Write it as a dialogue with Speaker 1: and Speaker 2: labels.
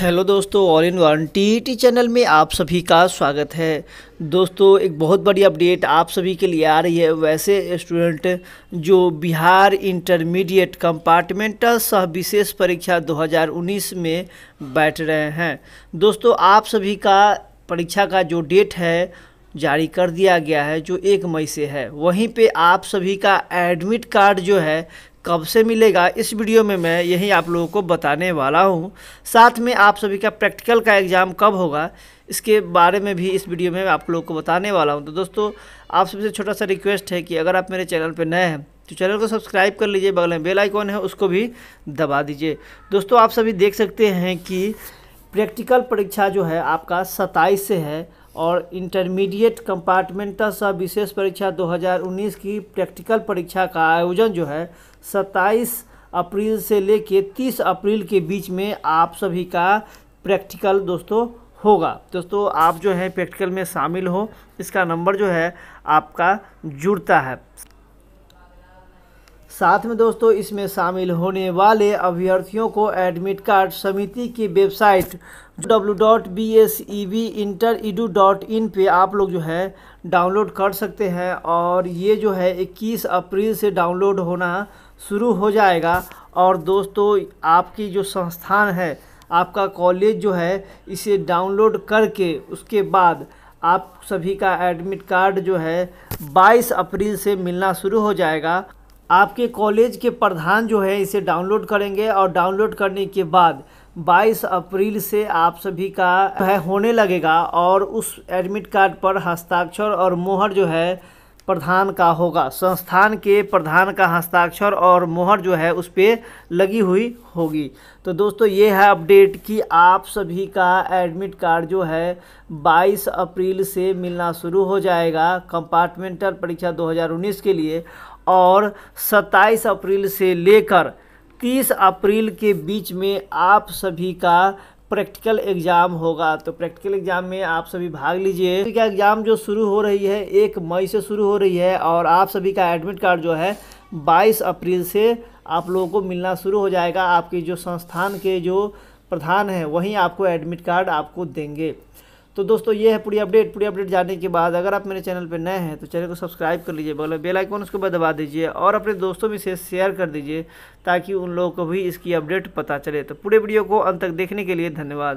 Speaker 1: hello दोस्तों all in one T channel में आप सभी का स्वागत है दोस्तों एक बहुत बड़ी अपडेट आप सभी के लिए आ रही है वैसे स्टूडेंट जो बिहार इंटरमीडिएट कंपार्टमेंटल सह विशेष परीक्षा 2019 में बैठ रहे हैं दोस्तों आप सभी का परीक्षा का जो डेट है जारी कर दिया गया है जो एक मई से है वहीं पे आप सभी का एडमिट कार्ड जो है कब से मिलेगा इस वीडियो में मैं यही आप लोगों को बताने वाला हूँ साथ में आप सभी का प्रैक्टिकल का एग्ज़ाम कब होगा इसके बारे में भी इस वीडियो में आप लोगों को बताने वाला हूँ तो दोस्तों आप सबसे छोटा सा रिक्वेस्ट है कि अगर आप मेरे चैनल पर नए हैं तो चैनल को सब्सक्राइब कर लीजिए बगल में बेल आइकॉन है उसको भी दबा दीजिए दोस्तों आप सभी देख सकते हैं कि प्रैक्टिकल परीक्षा जो है आपका सत्ताईस से है और इंटरमीडिएट कंपार्टमेंटल सह विशेष परीक्षा 2019 की प्रैक्टिकल परीक्षा का आयोजन जो है 27 अप्रैल से लेके 30 अप्रैल के बीच में आप सभी का प्रैक्टिकल दोस्तों होगा दोस्तों आप जो है प्रैक्टिकल में शामिल हो इसका नंबर जो है आपका जुड़ता है साथ में दोस्तों इसमें शामिल होने वाले अभ्यर्थियों को एडमिट कार्ड समिति की website W dot B S E inter dot in पर आप लोग जो है डाउनलोड कर सकते हैं और ये जो है 21 अप्रैल से डाउनलोड होना शुरू हो जाएगा और दोस्तों आपकी जो संस्थान है आपका कॉलेज जो है इसे डाउनलोड करके उसके बाद आप सभी का एडमिट कार्ड जो है 22 अप्रैल से मिलना शुरू हो जाएगा आपके कॉलेज के प्रधान जो है इसे डाउनलोड करेंगे और डाउनलोड करने के बाद 22 अप्रैल से आप सभी का है होने लगेगा और उस एडमिट कार्ड पर हस्ताक्षर और मोहर जो है प्रधान का होगा संस्थान के प्रधान का हस्ताक्षर और मोहर जो है उस पर लगी हुई होगी तो दोस्तों ये है अपडेट कि आप सभी का एडमिट कार्ड जो है 22 अप्रैल से मिलना शुरू हो जाएगा कंपार्टमेंटल परीक्षा 2019 के लिए और 27 अप्रैल से लेकर 30 अप्रैल के बीच में आप सभी का प्रैक्टिकल एग्ज़ाम होगा तो प्रैक्टिकल एग्ज़ाम में आप सभी भाग लीजिए तो क्योंकि एग्ज़ाम जो शुरू हो रही है एक मई से शुरू हो रही है और आप सभी का एडमिट कार्ड जो है 22 अप्रैल से आप लोगों को मिलना शुरू हो जाएगा आपके जो संस्थान के जो प्रधान हैं वहीं आपको एडमिट कार्ड आपको देंगे तो दोस्तों ये है पूरी अपडेट पूरी अपडेट जानने के बाद अगर आप मेरे चैनल पर नए हैं तो चैनल को सब्सक्राइब कर लीजिए बगल बेल आइकन उसको दबा दीजिए और अपने दोस्तों में से शेयर कर दीजिए ताकि उन लोगों को भी इसकी अपडेट पता चले तो पूरे वीडियो को अंत तक देखने के लिए धन्यवाद